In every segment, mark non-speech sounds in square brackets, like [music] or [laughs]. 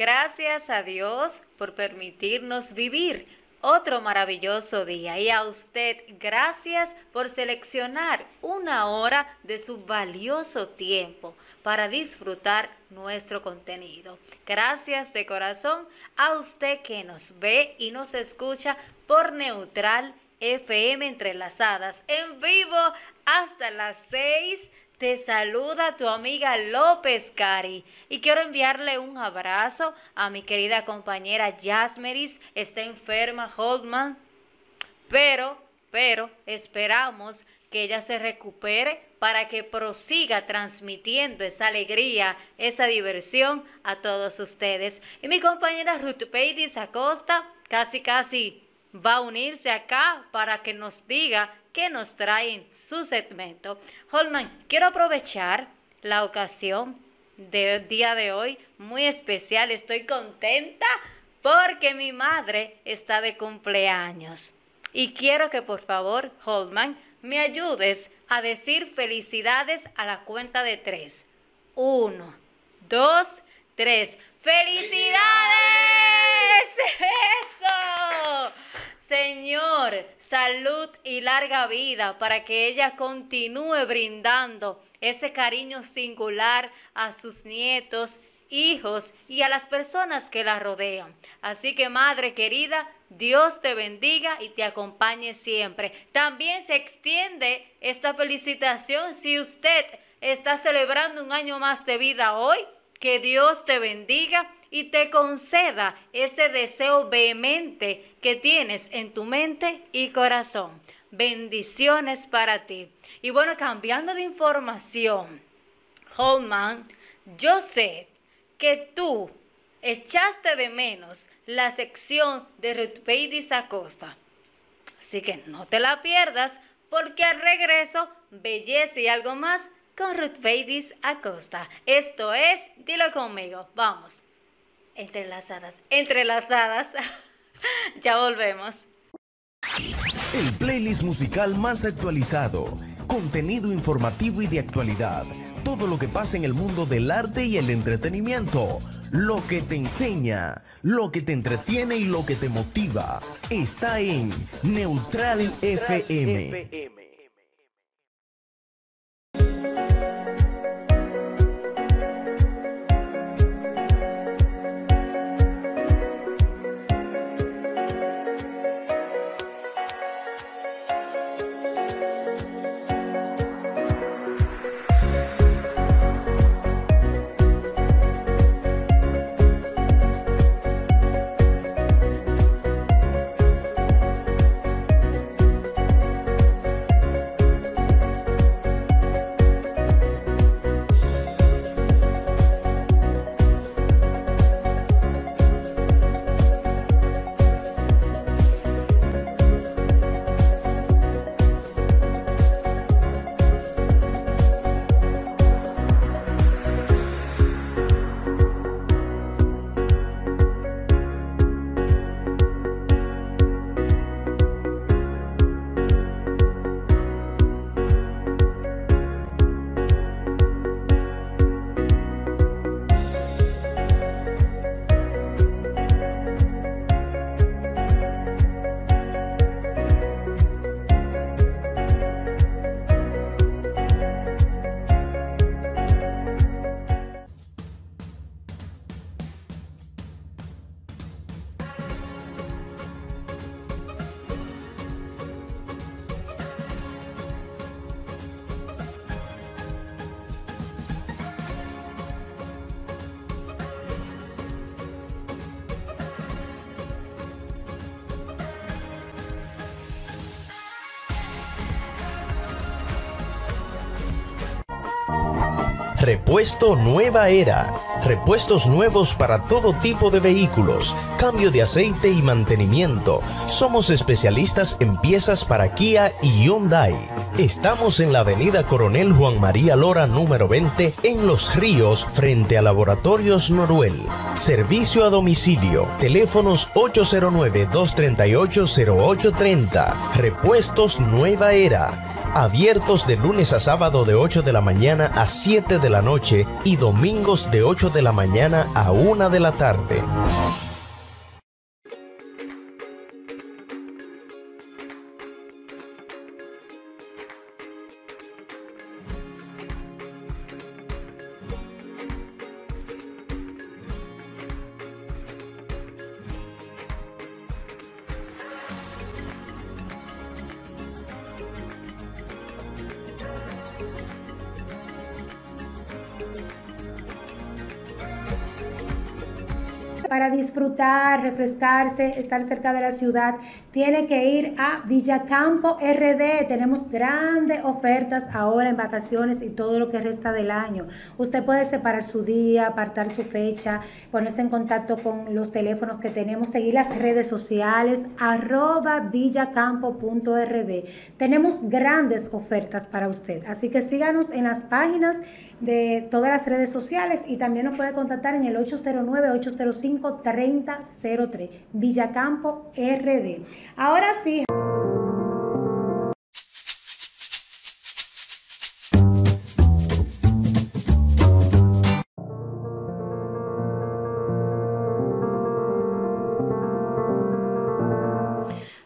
Gracias a Dios por permitirnos vivir otro maravilloso día y a usted gracias por seleccionar una hora de su valioso tiempo para disfrutar nuestro contenido. Gracias de corazón a usted que nos ve y nos escucha por Neutral FM entrelazadas en vivo hasta las seis. Te saluda tu amiga López Cari y quiero enviarle un abrazo a mi querida compañera Jasmeris, está enferma Holdman, pero, pero esperamos que ella se recupere para que prosiga transmitiendo esa alegría, esa diversión a todos ustedes. Y mi compañera Ruth Peidis Acosta casi casi va a unirse acá para que nos diga que nos traen su segmento. Holman, quiero aprovechar la ocasión del día de hoy, muy especial, estoy contenta porque mi madre está de cumpleaños. Y quiero que por favor, Holman, me ayudes a decir felicidades a la cuenta de tres. Uno, dos, tres. ¡Felicidades! [laughs] ¡Eso! Señor, salud y larga vida para que ella continúe brindando ese cariño singular a sus nietos, hijos y a las personas que la rodean. Así que Madre querida, Dios te bendiga y te acompañe siempre. También se extiende esta felicitación si usted está celebrando un año más de vida hoy que Dios te bendiga y te conceda ese deseo vehemente que tienes en tu mente y corazón. Bendiciones para ti. Y bueno, cambiando de información, Holman, yo sé que tú echaste de menos la sección de Ruth Acosta. Así que no te la pierdas porque al regreso, belleza y algo más con Ruth Beidis Acosta. Esto es, dilo conmigo, vamos. Entrelazadas, entrelazadas. [laughs] ya volvemos. El playlist musical más actualizado, contenido informativo y de actualidad, todo lo que pasa en el mundo del arte y el entretenimiento, lo que te enseña, lo que te entretiene y lo que te motiva, está en Neutral, FM. Repuesto Nueva Era. Repuestos nuevos para todo tipo de vehículos, cambio de aceite y mantenimiento. Somos especialistas en piezas para Kia y Hyundai. Estamos en la avenida Coronel Juan María Lora número 20 en Los Ríos frente a Laboratorios Noruel. Servicio a domicilio. Teléfonos 809-238-0830. Repuestos Nueva Era abiertos de lunes a sábado de 8 de la mañana a 7 de la noche y domingos de 8 de la mañana a 1 de la tarde. para disfrutar, refrescarse, estar cerca de la ciudad, tiene que ir a Villacampo RD. Tenemos grandes ofertas ahora en vacaciones y todo lo que resta del año. Usted puede separar su día, apartar su fecha, ponerse en contacto con los teléfonos que tenemos, seguir las redes sociales, arroba villacampo.rd. Tenemos grandes ofertas para usted. Así que síganos en las páginas de todas las redes sociales y también nos puede contactar en el 809 805 305-345-3003. Villacampo RD. Ahora sí.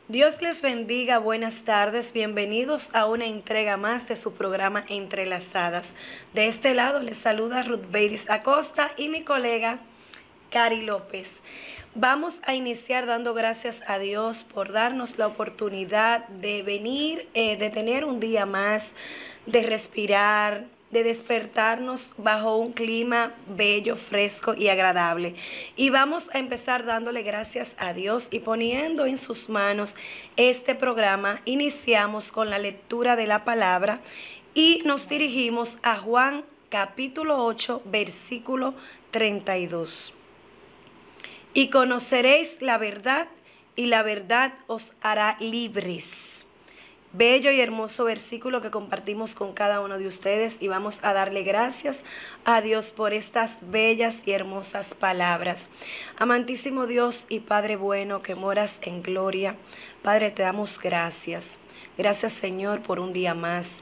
Dios les bendiga, buenas tardes, bienvenidos a una entrega más de su programa Entrelazadas. De este lado les saluda Ruth beris Acosta y mi colega Cari López. Vamos a iniciar dando gracias a Dios por darnos la oportunidad de venir, eh, de tener un día más, de respirar, de despertarnos bajo un clima bello, fresco y agradable. Y vamos a empezar dándole gracias a Dios y poniendo en sus manos este programa. Iniciamos con la lectura de la palabra y nos dirigimos a Juan capítulo 8, versículo 32 y conoceréis la verdad y la verdad os hará libres. Bello y hermoso versículo que compartimos con cada uno de ustedes y vamos a darle gracias a Dios por estas bellas y hermosas palabras. Amantísimo Dios y Padre bueno que moras en gloria, Padre te damos gracias. Gracias Señor por un día más.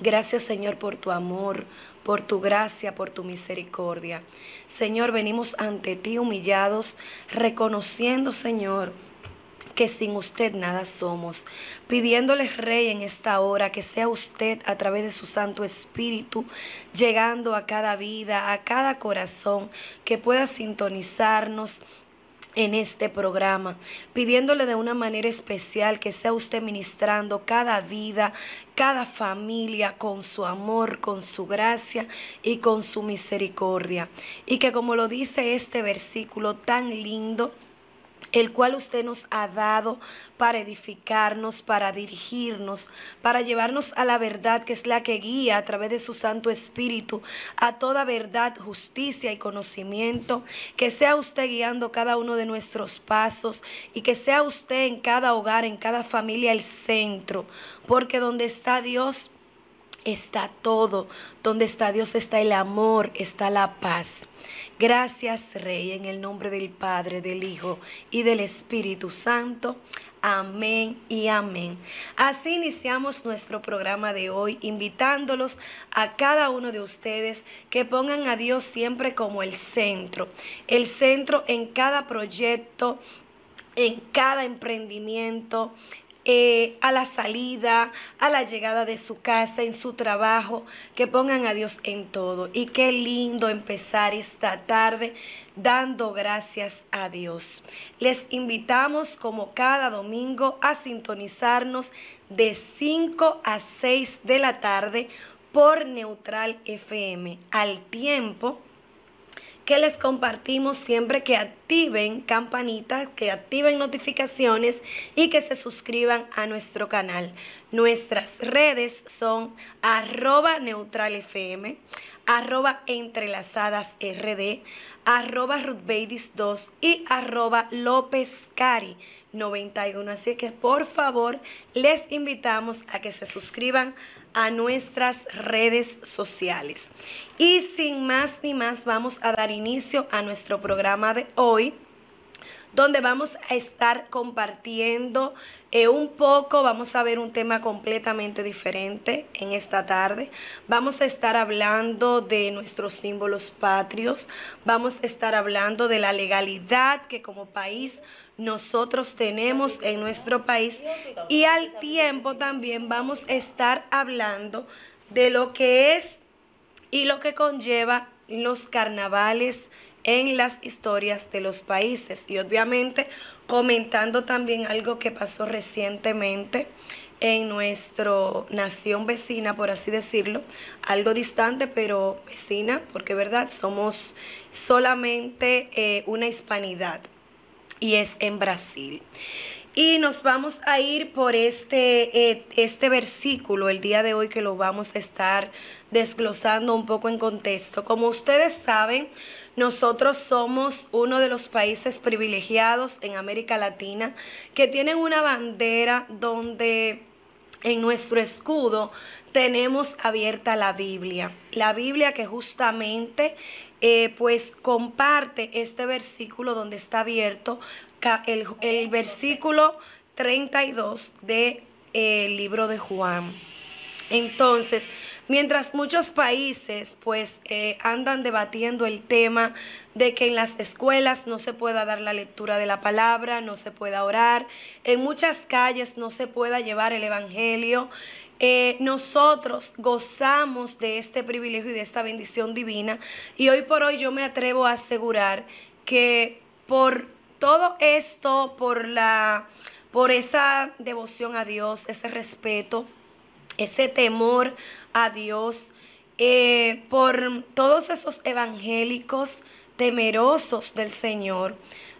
Gracias Señor por tu amor, por tu gracia, por tu misericordia. Señor, venimos ante ti humillados, reconociendo, Señor, que sin usted nada somos. Pidiéndole, Rey, en esta hora, que sea usted a través de su Santo Espíritu, llegando a cada vida, a cada corazón, que pueda sintonizarnos en este programa, pidiéndole de una manera especial que sea usted ministrando cada vida, cada familia con su amor, con su gracia y con su misericordia. Y que como lo dice este versículo tan lindo, el cual usted nos ha dado para edificarnos, para dirigirnos, para llevarnos a la verdad que es la que guía a través de su Santo Espíritu, a toda verdad, justicia y conocimiento. Que sea usted guiando cada uno de nuestros pasos y que sea usted en cada hogar, en cada familia el centro, porque donde está Dios, está todo. Donde está Dios está el amor, está la paz. Gracias, Rey, en el nombre del Padre, del Hijo y del Espíritu Santo. Amén y amén. Así iniciamos nuestro programa de hoy, invitándolos a cada uno de ustedes que pongan a Dios siempre como el centro, el centro en cada proyecto, en cada emprendimiento, eh, a la salida, a la llegada de su casa, en su trabajo, que pongan a Dios en todo. Y qué lindo empezar esta tarde dando gracias a Dios. Les invitamos como cada domingo a sintonizarnos de 5 a 6 de la tarde por Neutral FM, al tiempo que les compartimos siempre que activen campanitas, que activen notificaciones y que se suscriban a nuestro canal. Nuestras redes son arroba neutralfm, arroba entrelazadasrd, arroba 2 y arroba 91. Así que por favor les invitamos a que se suscriban a nuestras redes sociales. Y sin más ni más vamos a dar inicio a nuestro programa de hoy donde vamos a estar compartiendo eh, un poco, vamos a ver un tema completamente diferente en esta tarde. Vamos a estar hablando de nuestros símbolos patrios, vamos a estar hablando de la legalidad que como país nosotros tenemos en nuestro país y al tiempo también vamos a estar hablando de lo que es y lo que conlleva los carnavales en las historias de los países y obviamente comentando también algo que pasó recientemente en nuestra nación vecina, por así decirlo, algo distante pero vecina, porque verdad, somos solamente eh, una hispanidad y es en Brasil. Y nos vamos a ir por este, eh, este versículo el día de hoy que lo vamos a estar desglosando un poco en contexto. Como ustedes saben, nosotros somos uno de los países privilegiados en América Latina que tienen una bandera donde en nuestro escudo tenemos abierta la Biblia. La Biblia que justamente eh, pues comparte este versículo donde está abierto el, versículo 32 del de, eh, el libro de Juan. Entonces, mientras muchos países pues eh, andan debatiendo el tema de que en las escuelas no se pueda dar la lectura de la palabra, no se pueda orar, en muchas calles no se pueda llevar el Evangelio, eh, nosotros gozamos de este privilegio y de esta bendición divina. Y hoy por hoy yo me atrevo a asegurar que por todo esto, por la por esa devoción a Dios, ese respeto, ese temor a Dios, eh, por todos esos evangélicos temerosos del Señor,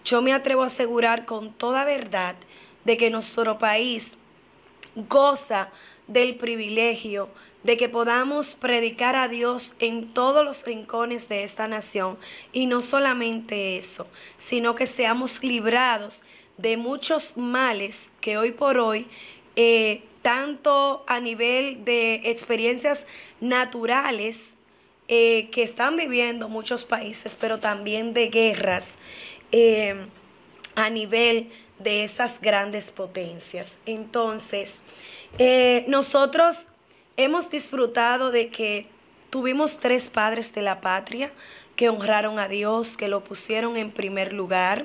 yo me atrevo a asegurar con toda verdad de que nuestro país goza del privilegio de que podamos predicar a Dios en todos los rincones de esta nación. Y no solamente eso, sino que seamos librados de muchos males que hoy por hoy, eh, tanto a nivel de experiencias naturales eh, que están viviendo muchos países, pero también de guerras eh, a nivel de esas grandes potencias. Entonces, eh, nosotros hemos disfrutado de que tuvimos tres padres de la patria que honraron a Dios, que lo pusieron en primer lugar,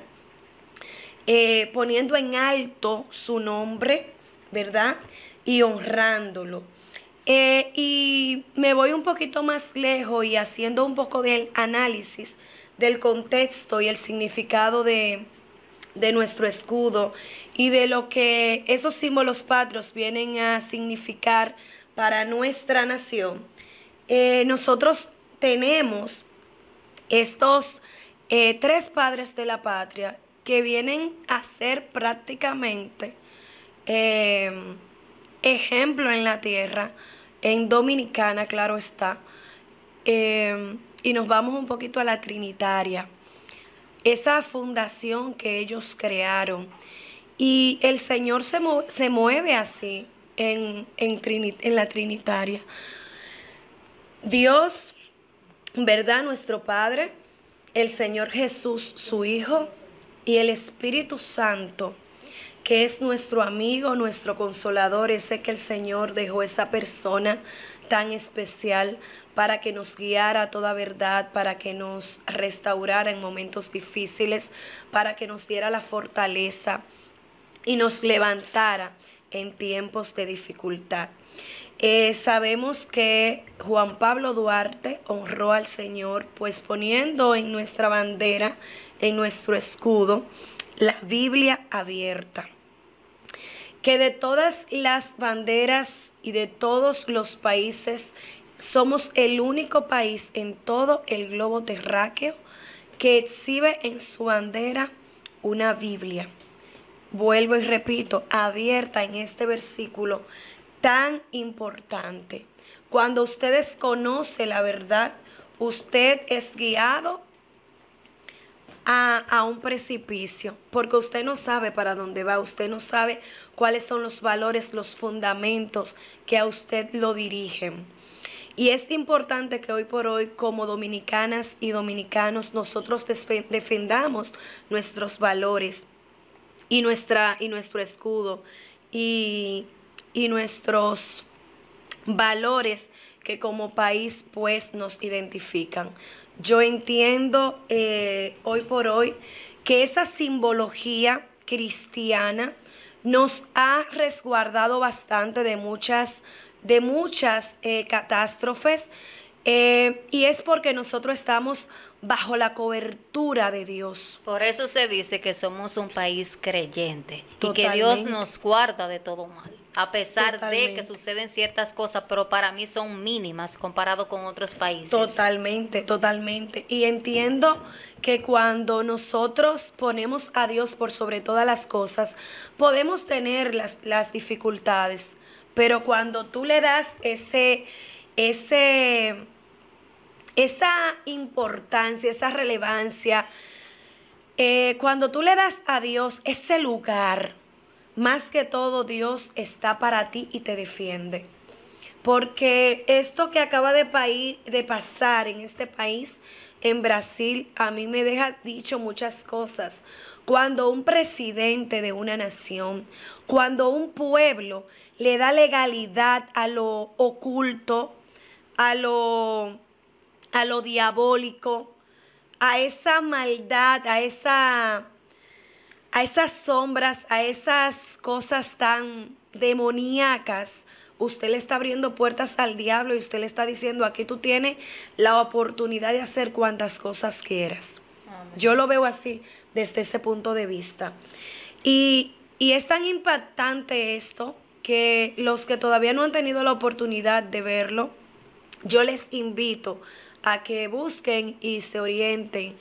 eh, poniendo en alto su nombre, ¿verdad? Y honrándolo. Eh, y me voy un poquito más lejos y haciendo un poco del análisis del contexto y el significado de, de nuestro escudo y de lo que esos símbolos patrios vienen a significar para nuestra nación, eh, nosotros tenemos estos eh, tres padres de la patria que vienen a ser prácticamente eh, ejemplo en la tierra, en Dominicana, claro está. y nos vamos un poquito a la Trinitaria esa fundación que ellos crearon. Y el Señor se, mueve, así en, en la Trinitaria. Dios, ¿verdad? Nuestro Padre, el Señor Jesús, su Hijo, y el Espíritu Santo, que es nuestro amigo, nuestro consolador, ese que el Señor dejó esa persona tan especial para que nos guiara a toda verdad, para que nos restaurara en momentos difíciles, para que nos diera la fortaleza y nos levantara en tiempos de dificultad. Eh, sabemos que Juan Pablo Duarte honró al Señor, pues poniendo en nuestra bandera, en nuestro escudo, la Biblia abierta. Que de todas las banderas y de todos los países somos el único país en todo el globo terráqueo que exhibe en su bandera una Biblia. Vuelvo y repito, abierta en este versículo tan importante. Cuando usted desconoce la verdad, usted es guiado a, a, un precipicio, porque usted no sabe para dónde va, usted no sabe cuáles son los valores, los fundamentos que a usted lo dirigen. Y es importante que hoy por hoy, como dominicanas y dominicanos, nosotros defendamos nuestros valores y, nuestra, y nuestro escudo y, nuestros valores que como país pues nos identifican. Yo entiendo eh, hoy por hoy que esa simbología cristiana nos ha resguardado bastante de muchas de muchas eh, catástrofes eh, y es porque nosotros estamos bajo la cobertura de Dios. Por eso se dice que somos un país creyente y que Dios nos guarda de todo mal. A pesar de que suceden ciertas cosas, pero para mí son mínimas comparado con otros países. Totalmente, totalmente. Y entiendo que cuando nosotros ponemos a Dios por sobre todas las cosas, podemos tener las, las dificultades, pero cuando tú le das ese, ese, esa importancia, esa relevancia, eh, cuando tú le das a Dios ese lugar, más que todo Dios está para ti y te defiende. Porque esto que acaba de, de pasar en este país en Brasil a mí me deja dicho muchas cosas. Cuando un presidente de una nación, cuando un pueblo le da legalidad a lo oculto, a lo, a lo diabólico, a esa maldad, a esa a esas sombras, a esas cosas tan demoníacas, usted le está abriendo puertas al diablo y usted le está diciendo, aquí tú tienes la oportunidad de hacer cuantas cosas quieras. Yo lo veo así desde ese punto de vista. Y, y es tan impactante esto que los que todavía no han tenido la oportunidad de verlo, yo les invito a que busquen y se orienten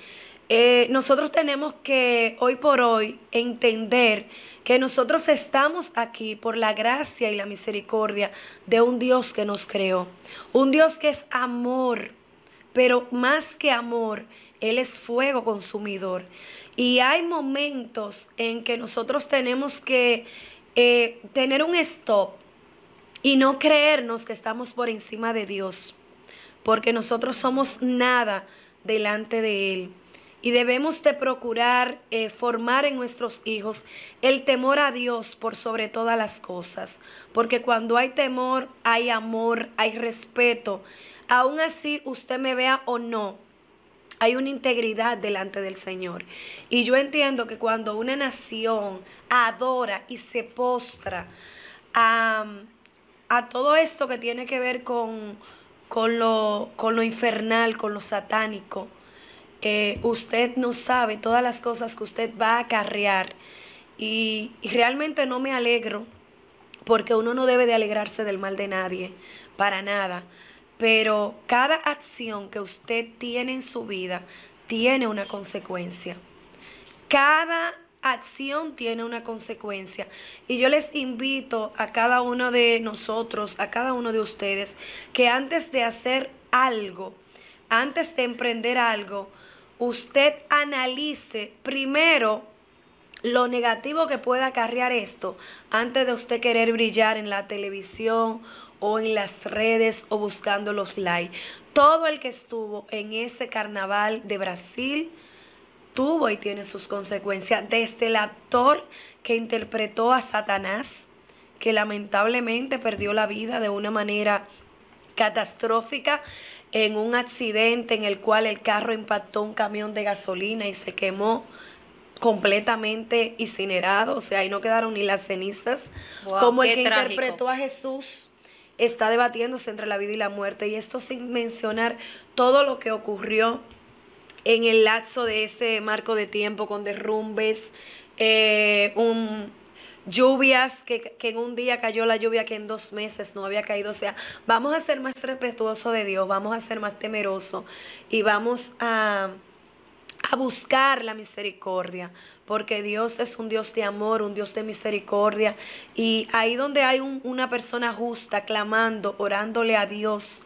eh, nosotros tenemos que hoy por hoy entender que nosotros estamos aquí por la gracia y la misericordia de un Dios que nos creó, un Dios que es amor, pero más que amor, Él es fuego consumidor. Y hay momentos en que nosotros tenemos que eh, tener un stop y no creernos que estamos por encima de Dios, porque nosotros somos nada delante de Él y debemos de procurar eh, formar en nuestros hijos el temor a Dios por sobre todas las cosas, porque cuando hay temor hay amor, hay respeto, aún así usted me vea o no. Hay una integridad delante del Señor. Y yo entiendo que cuando una nación adora y se postra a, todo esto que tiene que ver con, con, lo, con lo infernal, con lo satánico, usted no sabe todas las cosas que usted va a acarrear. Y, y realmente no me alegro porque uno no debe de alegrarse del mal de nadie, para nada. Pero cada acción que usted tiene en su vida tiene una consecuencia. Cada acción tiene una consecuencia. Y yo les invito a cada uno de nosotros, a cada uno de ustedes, que antes de hacer algo, antes de emprender algo, usted analice primero lo negativo que pueda acarrear esto antes de usted querer brillar en la televisión o en las redes o buscando los likes. Todo el que estuvo en ese carnaval de Brasil tuvo y tiene sus consecuencias. Desde el actor que interpretó a Satanás, que lamentablemente perdió la vida de una manera catastrófica, en un accidente en el cual el carro impactó un camión de gasolina y se quemó completamente incinerado, o sea, ahí no quedaron ni las cenizas, como el que interpretó a Jesús está debatiéndose entre la vida y la muerte, y esto sin mencionar todo lo que ocurrió en el lapso de ese marco de tiempo con derrumbes, eh, un, lluvias que, en un día cayó la lluvia que en dos meses no había caído. O sea, vamos a ser más respetuosos de Dios, vamos a ser más temerosos y vamos a, a buscar la misericordia, porque Dios es un Dios de amor, un Dios de misericordia. Y ahí donde hay una persona justa clamando, orándole a Dios,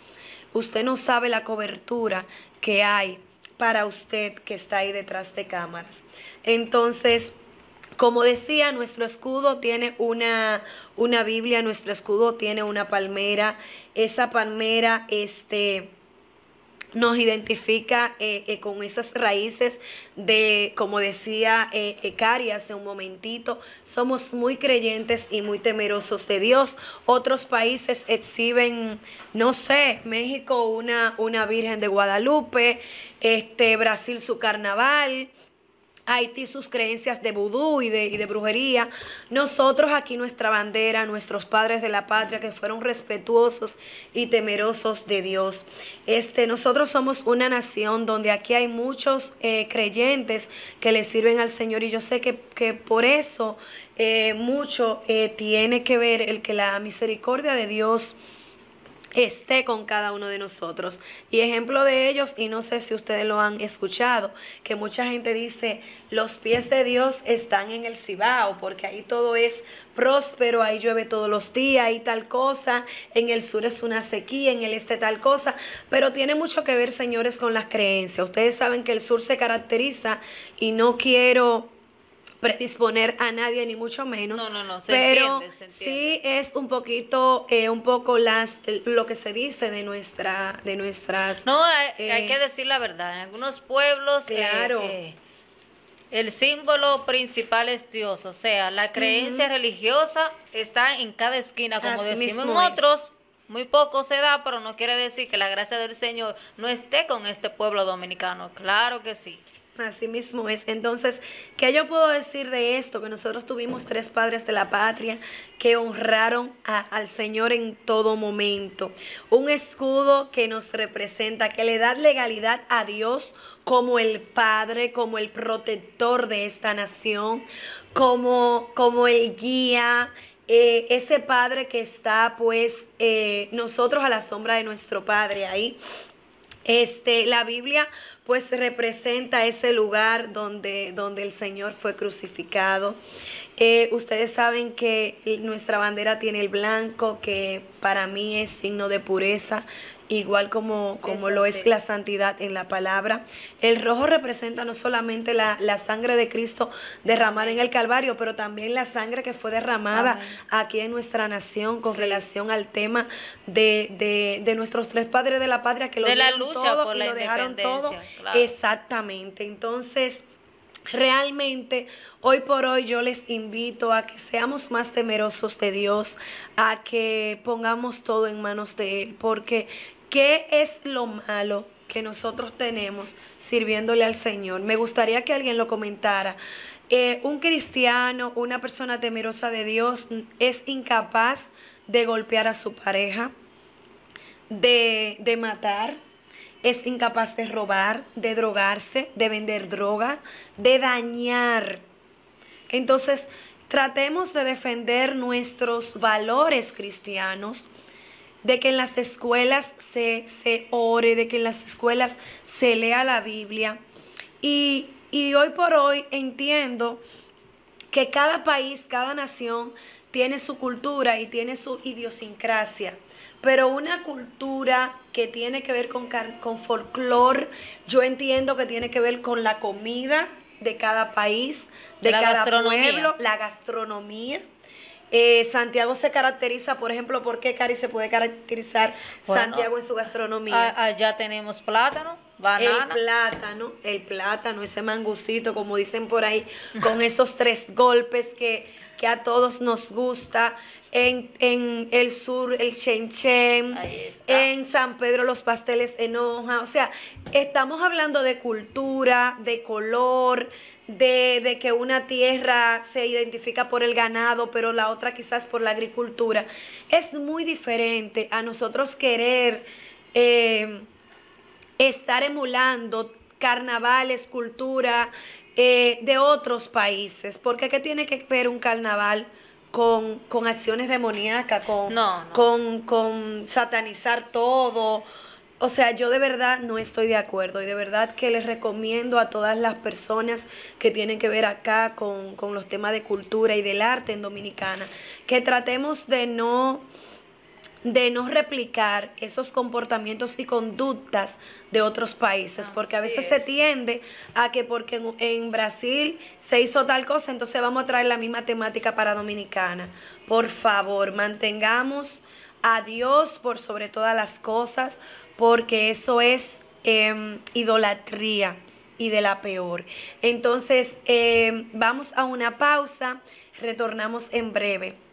usted no sabe la cobertura que hay para usted que está ahí detrás de cámaras. Entonces, como decía, nuestro escudo tiene una, una Biblia, nuestro escudo tiene una palmera. Esa palmera, este nos identifica eh, eh, con esas raíces de, como decía eh, eh hace un momentito, somos muy creyentes y muy temerosos de Dios. Otros países exhiben, no sé, México una, una Virgen de Guadalupe, este, Brasil su carnaval, Haití sus creencias de vudú y de, brujería. Nosotros aquí nuestra bandera, nuestros padres de la patria que fueron respetuosos y temerosos de Dios. Este, nosotros somos una nación donde aquí hay muchos eh, creyentes que le sirven al Señor y yo sé que, por eso eh, mucho eh, tiene que ver el que la misericordia de Dios esté con cada uno de nosotros. Y ejemplo de ellos, y no sé si ustedes lo han escuchado, que mucha gente dice, los pies de Dios están en el Cibao, porque ahí todo es próspero, ahí llueve todos los días, y tal cosa, en el sur es una sequía, en el este tal cosa, pero tiene mucho que ver, señores, con las creencias. Ustedes saben que el sur se caracteriza, y no quiero predisponer a nadie, ni mucho menos. No, pero sí es un poquito, eh, un poco las, lo que se dice de, nuestra, de nuestras... No, hay, eh, que decir la verdad, en algunos pueblos... Eh, claro. el símbolo principal es Dios, o sea, la creencia religiosa está en cada esquina, como decimos en otros, muy poco se da, pero no quiere decir que la gracia del Señor no esté con este pueblo dominicano, claro que sí. Así mismo es. Entonces, ¿qué yo puedo decir de esto? Que nosotros tuvimos tres padres de la patria que honraron al Señor en todo momento. Un escudo que nos representa, que le da legalidad a Dios como el Padre, como el protector de esta nación, como, como el guía, eh, ese padre que está pues eh, nosotros a la sombra de nuestro padre ahí. Este, la Biblia pues representa ese lugar donde, donde el Señor fue crucificado. Eh, ustedes saben que nuestra bandera tiene el blanco, que para mí es signo de pureza, igual como, como lo es la santidad en la palabra. El rojo representa no solamente la, sangre de Cristo derramada en el Calvario, pero también la sangre que fue derramada aquí en nuestra nación con relación al tema de, nuestros tres padres de la patria que lo, de la lucha todo, por la lo dejaron todo Exactamente. Entonces, Realmente, hoy por hoy yo les invito a que seamos más temerosos de Dios, a que pongamos todo en manos de Él, porque ¿qué es lo malo que nosotros tenemos sirviéndole al Señor? Me gustaría que alguien lo comentara. Eh, un cristiano, una persona temerosa de Dios es incapaz de golpear a su pareja, de, de matar, es incapaz de robar, de drogarse, de vender droga, de dañar. Entonces, tratemos de defender nuestros valores cristianos, de que en las escuelas se, ore, de que en las escuelas se lea la Biblia. Y, y hoy por hoy entiendo que cada país, cada nación tiene su cultura y tiene su idiosincrasia pero una cultura que tiene que ver con, con folclore, yo entiendo que tiene que ver con la comida de cada país, de cada pueblo, la gastronomía. Eh, Santiago se caracteriza, por ejemplo, ¿por qué Cari se puede caracterizar Santiago en su gastronomía? Allá tenemos plátano, banana. El plátano, el plátano, ese mangucito, como dicen por ahí, con [laughs] esos tres golpes que, que a todos nos gusta en, el sur el chen chen, en San Pedro los pasteles en hoja, o sea, estamos hablando de cultura, de color, de, que una tierra se identifica por el ganado, pero la otra quizás por la agricultura. Es muy diferente a nosotros querer eh, estar emulando carnavales, cultura eh, de otros países, porque ¿qué tiene que ver un carnaval? con, con acciones demoníacas, con, con, con satanizar todo. O sea, yo de verdad no estoy de acuerdo y de verdad que les recomiendo a todas las personas que tienen que ver acá con, con los temas de cultura y del arte en Dominicana, que tratemos de no de no replicar esos comportamientos y conductas de otros países, ah, porque a veces se tiende a que porque en, Brasil se hizo tal cosa, entonces vamos a traer la misma temática para Dominicana. Por favor, mantengamos a Dios por sobre todas las cosas, porque eso es em, idolatría y de la peor. Entonces, em, vamos a una pausa, retornamos en breve.